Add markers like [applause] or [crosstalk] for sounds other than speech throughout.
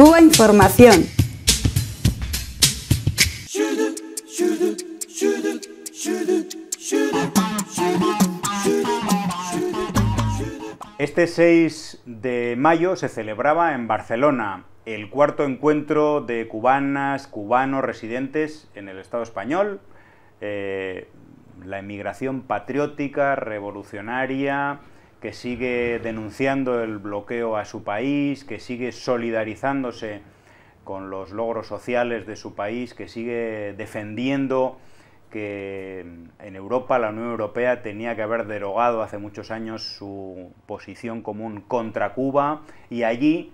Cuba Información. Este 6 de mayo se celebraba en Barcelona el cuarto encuentro de cubanas, cubanos residentes en el Estado español, eh, la emigración patriótica, revolucionaria, que sigue denunciando el bloqueo a su país, que sigue solidarizándose con los logros sociales de su país, que sigue defendiendo que en Europa la Unión Europea tenía que haber derogado hace muchos años su posición común contra Cuba y allí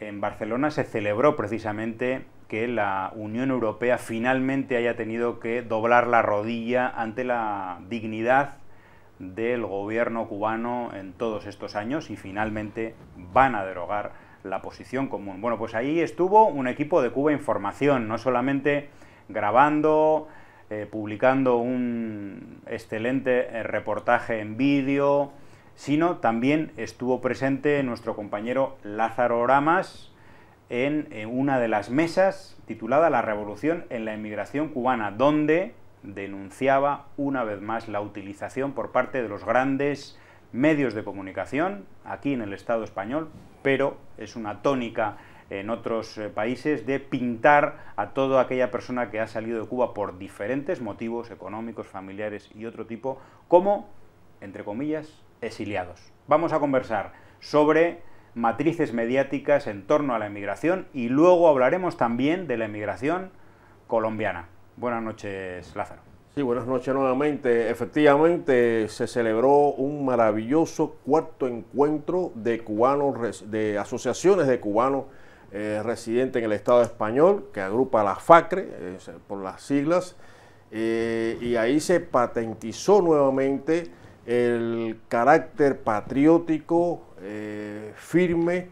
en Barcelona se celebró precisamente que la Unión Europea finalmente haya tenido que doblar la rodilla ante la dignidad del gobierno cubano en todos estos años y finalmente van a derogar la posición común. Bueno, pues ahí estuvo un equipo de Cuba Información, no solamente grabando, eh, publicando un excelente eh, reportaje en vídeo, sino también estuvo presente nuestro compañero Lázaro Ramas en, en eh, una de las mesas titulada La Revolución en la Inmigración Cubana, donde denunciaba una vez más la utilización por parte de los grandes medios de comunicación aquí en el Estado español, pero es una tónica en otros eh, países de pintar a toda aquella persona que ha salido de Cuba por diferentes motivos económicos, familiares y otro tipo como, entre comillas, exiliados. Vamos a conversar sobre matrices mediáticas en torno a la emigración y luego hablaremos también de la emigración colombiana. Buenas noches, Lázaro. Sí, buenas noches nuevamente. Efectivamente, se celebró un maravilloso cuarto encuentro de cubanos, de asociaciones de cubanos eh, residentes en el Estado español, que agrupa la FACRE, eh, por las siglas, eh, y ahí se patentizó nuevamente el carácter patriótico, firme,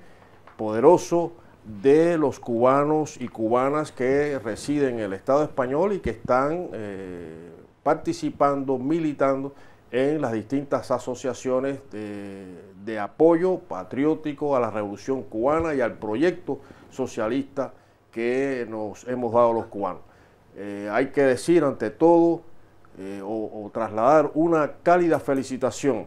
poderoso, de los cubanos y cubanas que residen en el Estado español y que están eh, participando, militando en las distintas asociaciones de, apoyo patriótico a la revolución cubana y al proyecto socialista que nos hemos dado los cubanos. Eh, hay que decir ante todo eh, o trasladar una cálida felicitación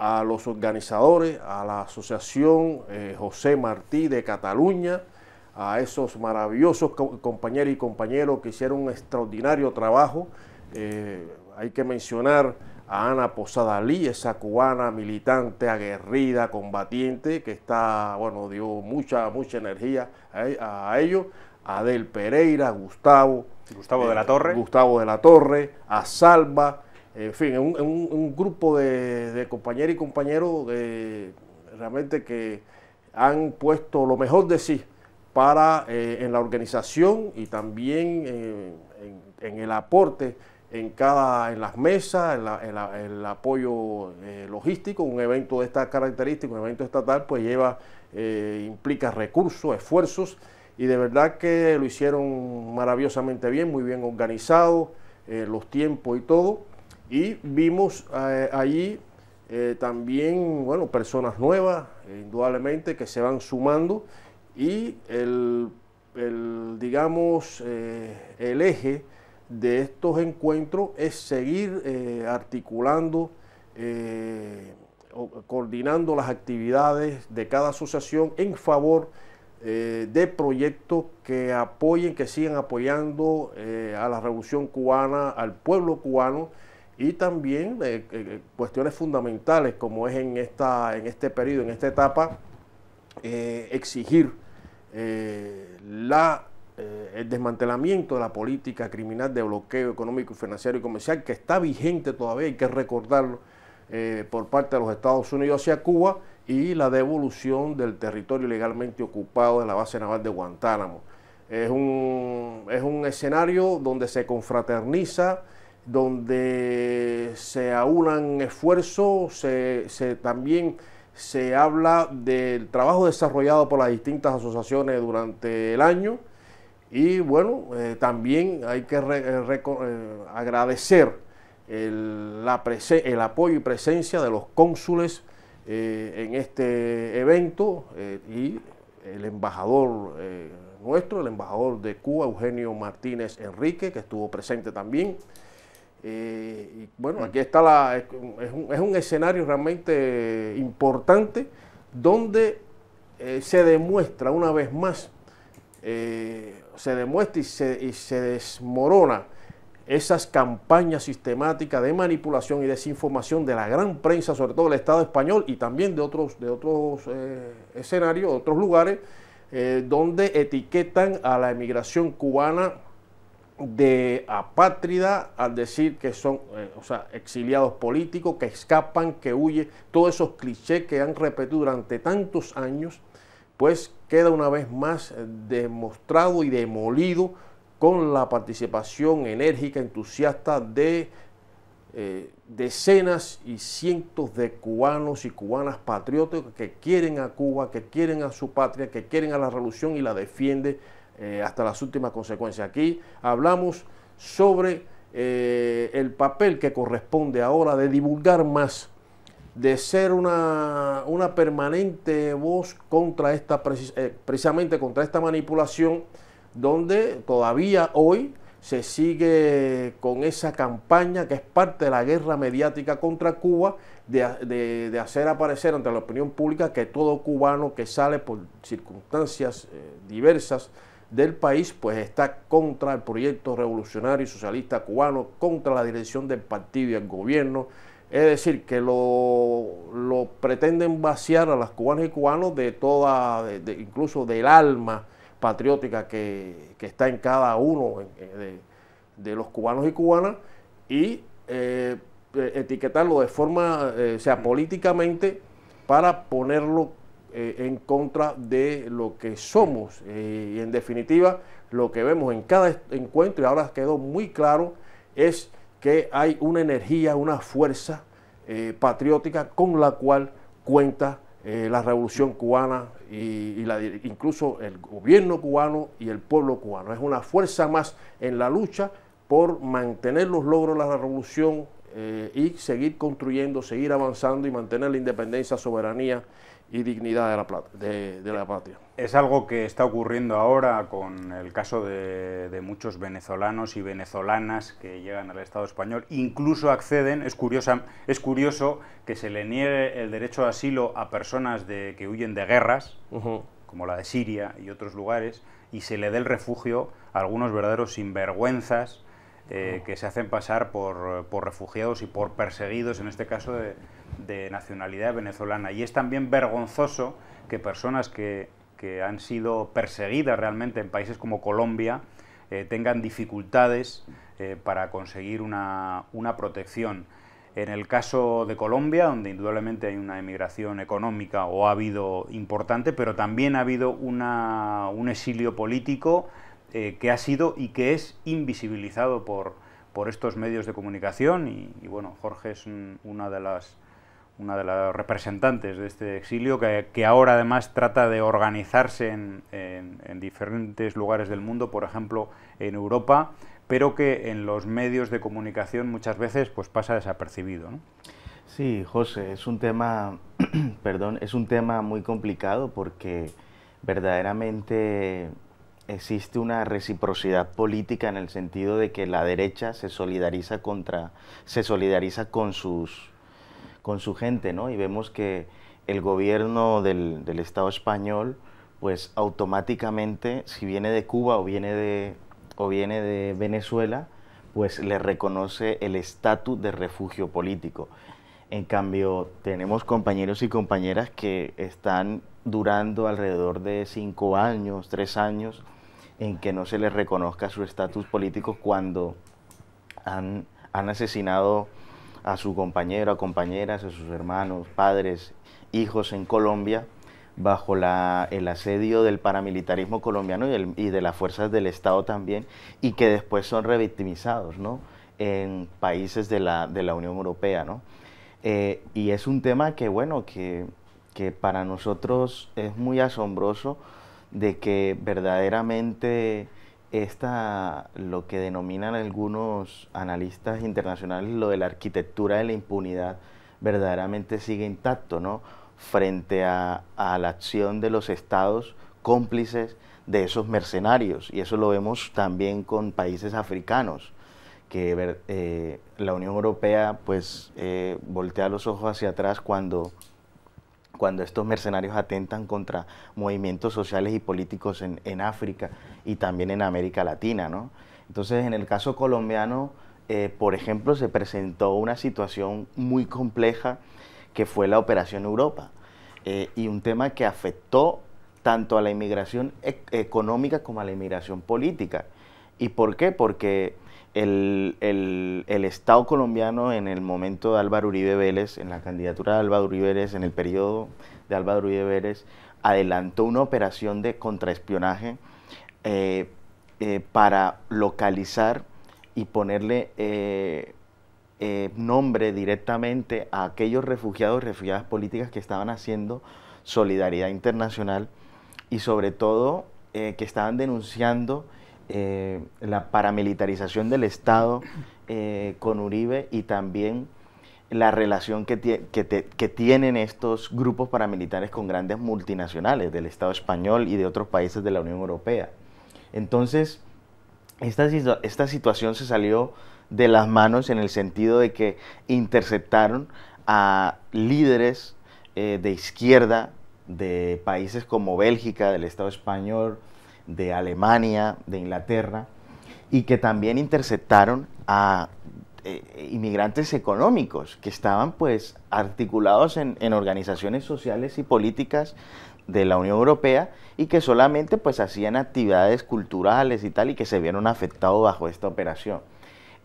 a los organizadores, a la Asociación eh, José Martí de Cataluña, a esos maravillosos compañeros y compañeros que hicieron un extraordinario trabajo. Eh, hay que mencionar a Ana Posada Lee, esa cubana militante, aguerrida, combatiente, que está, bueno, dio mucha, mucha energía a, e, ellos, a Del Pereira, Gustavo. Gustavo de la Torre. Eh, Gustavo de la Torre, a Salva, en fin, un, grupo de, compañeros y compañeros de, realmente que han puesto lo mejor de sí para eh, en la organización y también eh, en, el aporte en cada en las mesas, el apoyo eh, logístico, un evento de esta característica un evento estatal, pues lleva, implica recursos, esfuerzos, y de verdad que lo hicieron maravillosamente bien, muy bien organizado, los tiempos y todo. Y vimos eh, allí eh, también, bueno, personas nuevas, eh, indudablemente, que se van sumando y el, digamos, el eje de estos encuentros es seguir articulando coordinando las actividades de cada asociación en favor de proyectos que apoyen, que sigan apoyando a la revolución cubana, al pueblo cubano y también eh, eh, cuestiones fundamentales como es en, esta, en este periodo, en esta etapa, eh, exigir el desmantelamiento de la política criminal de bloqueo económico, financiero y comercial que está vigente todavía, hay que recordarlo, por parte de los Estados Unidos hacia Cuba y la devolución del territorio legalmente ocupado de la base naval de Guantánamo. Es un, es un escenario donde se confraterniza donde se aunan esfuerzos, también se habla del trabajo desarrollado por las distintas asociaciones durante el año y bueno, eh, también hay que eh, eh, agradecer el, apoyo y presencia de los cónsules en este evento y el embajador nuestro, el embajador de Cuba, Eugenio Martínez Enrique, que estuvo presente también y bueno, aquí está la, es, un, escenario realmente importante donde eh, se demuestra una vez más, eh, se demuestra y se, desmorona esas campañas sistemáticas de manipulación y desinformación de la gran prensa, sobre todo del Estado español y también de otros, de otros eh, escenarios, otros lugares, donde etiquetan a la emigración cubana de apátrida al decir que son eh, exiliados políticos, que escapan, que huyen, todos esos clichés que han repetido durante tantos años, pues queda una vez más demostrado y demolido con la participación enérgica, entusiasta de eh, decenas y cientos de cubanos y cubanas patrióticos que quieren a Cuba, que quieren a su patria, que quieren a la revolución y la defienden eh, hasta las últimas consecuencias. Aquí hablamos sobre eh, el papel que corresponde ahora de divulgar más, de ser una, permanente voz contra esta, eh, precisamente contra esta manipulación, donde todavía hoy se sigue con esa campaña que es parte de la guerra mediática contra Cuba, de, hacer aparecer ante la opinión pública que todo cubano que sale por circunstancias diversas del país, pues está contra el proyecto revolucionario y socialista cubano, contra la dirección del partido y el gobierno. Es decir, que lo, pretenden vaciar a las cubanas y cubanos de toda, incluso del alma patriótica que, está en cada uno de, los cubanos y cubanas, y eh, eh, etiquetarlo de forma, eh, o sea, políticamente, para ponerlo eh, en contra de lo que somos eh, y en definitiva lo que vemos en cada encuentro y ahora quedó muy claro es que hay una energía, una fuerza eh, patriótica con la cual cuenta la revolución cubana y, incluso el gobierno cubano y el pueblo cubano. Es una fuerza más en la lucha por mantener los logros de la revolución eh, y seguir construyendo, seguir avanzando y mantener la independencia, soberanía y dignidad de la, de, la patria. Es algo que está ocurriendo ahora con el caso de, muchos venezolanos y venezolanas que llegan al Estado español, incluso acceden, es, curiosa, es curioso que se le niegue el derecho de asilo a personas que huyen de guerras, como la de Siria y otros lugares, y se le dé el refugio a algunos verdaderos sinvergüenzas eh, que se hacen pasar por, refugiados y por perseguidos, en este caso de, nacionalidad venezolana. Y es también vergonzoso que personas que, han sido perseguidas realmente en países como Colombia eh, tengan dificultades eh, para conseguir una, protección. En el caso de Colombia, donde indudablemente hay una emigración económica o ha habido importante, pero también ha habido un exilio político eh, que ha sido y que es invisibilizado por, por estos medios de comunicación y, bueno, Jorge es una de las una de las representantes de este exilio, que, ahora además trata de organizarse en, diferentes lugares del mundo, por ejemplo en Europa, pero que en los medios de comunicación muchas veces pues, pasa desapercibido. Sí, José, es un tema, [clears throat] perdón, es un tema muy complicado porque verdaderamente existe una reciprocidad política en el sentido de que la derecha se solidariza contra, se solidariza con sus con su gente, ¿no? Y vemos que el gobierno del, del Estado español, pues automáticamente, si viene de Cuba o viene de, o viene de Venezuela, pues le reconoce el estatus de refugio político. En cambio, tenemos compañeros y compañeras que están durando alrededor de cinco años, tres años, en que no se les reconozca su estatus político cuando han, asesinado a su compañero, a compañeras, a sus hermanos, padres, hijos en Colombia bajo el asedio del paramilitarismo colombiano y, de las fuerzas del Estado también, y que después son revictimizados ¿no? en países de la, de la Unión Europea. Eh, y es un tema que, bueno, que para nosotros es muy asombroso de que verdaderamente esta, lo que denominan algunos analistas internacionales, lo de la arquitectura de la impunidad, verdaderamente sigue intacto, ¿no? Frente a, la acción de los estados cómplices de esos mercenarios. Y eso lo vemos también con países africanos, que eh, la Unión Europea pues eh, voltea los ojos hacia atrás cuando cuando estos mercenarios atentan contra movimientos sociales y políticos en, en África y también en América Latina. ¿no? Entonces, en el caso colombiano, eh, por ejemplo, se presentó una situación muy compleja que fue la Operación Europa eh, y un tema que afectó tanto a la inmigración e-, económica como a la inmigración política. ¿Y por qué? Porque el, Estado colombiano en el momento de Álvaro Uribe Vélez, en la candidatura de Álvaro Uribe Vélez, en el periodo de Álvaro Uribe Vélez, adelantó una operación de contraespionaje eh, eh, para localizar y ponerle eh, nombre directamente a aquellos refugiados y refugiadas políticas que estaban haciendo solidaridad internacional y sobre todo que estaban denunciando eh, la paramilitarización del Estado eh, con Uribe y también la relación que, tienen estos grupos paramilitares con grandes multinacionales del Estado español y de otros países de la Unión Europea. Entonces, esta, esta situación se salió de las manos en el sentido de que interceptaron a líderes eh, de izquierda de países como Bélgica, del Estado español, de Alemania, de Inglaterra, y que también interceptaron a eh, inmigrantes económicos que estaban pues articulados en, organizaciones sociales y políticas de la Unión Europea y que solamente pues hacían actividades culturales y tal y que se vieron afectados bajo esta operación.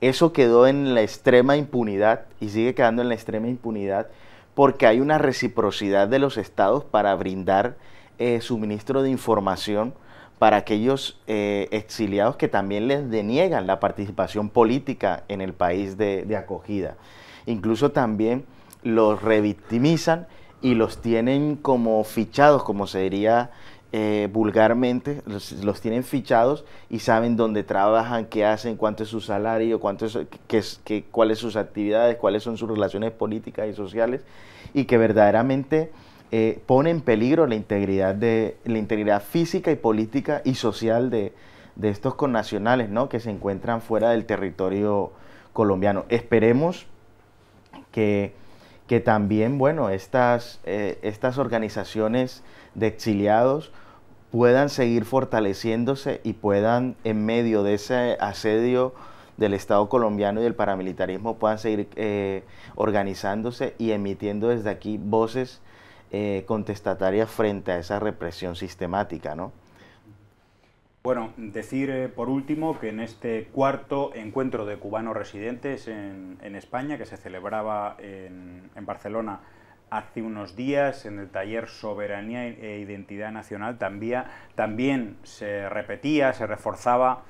Eso quedó en la extrema impunidad y sigue quedando en la extrema impunidad porque hay una reciprocidad de los estados para brindar eh, suministro de información para aquellos eh, exiliados que también les deniegan la participación política en el país de, acogida. Incluso también los revictimizan y los tienen como fichados, como se diría eh, vulgarmente, los, tienen fichados y saben dónde trabajan, qué hacen, cuánto es su salario, cuánto es, cuáles sus actividades, cuáles son sus relaciones políticas y sociales, y que verdaderamente eh, pone en peligro la integridad, de, la integridad física y política y social de, estos connacionales ¿no? que se encuentran fuera del territorio colombiano. Esperemos que, que también bueno, estas, eh, estas organizaciones de exiliados puedan seguir fortaleciéndose y puedan, en medio de ese asedio del Estado colombiano y del paramilitarismo, puedan seguir eh, organizándose y emitiendo desde aquí voces eh, frente a esa represión sistemática, ¿no? Bueno, decir eh, por último que en este cuarto encuentro de cubanos residentes en, España, que se celebraba en, Barcelona hace unos días, en el taller Soberanía e Identidad Nacional, también, también se repetía, se reforzaba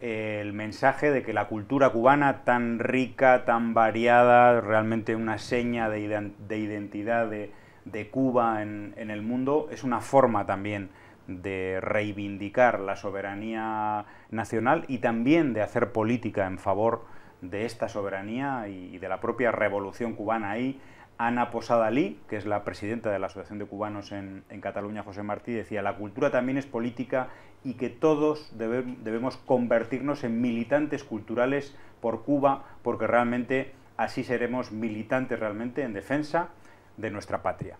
eh, el mensaje de que la cultura cubana, tan rica, tan variada, realmente una seña de, de identidad, de, de Cuba en, el mundo es una forma también de reivindicar la soberanía nacional y también de hacer política en favor de esta soberanía y de la propia revolución cubana. Ahí Ana Posada que es la presidenta de la Asociación de Cubanos en, Cataluña, José Martí, decía, la cultura también es política y que todos debemos convertirnos en militantes culturales por Cuba, porque realmente así seremos militantes realmente en defensa de nuestra patria.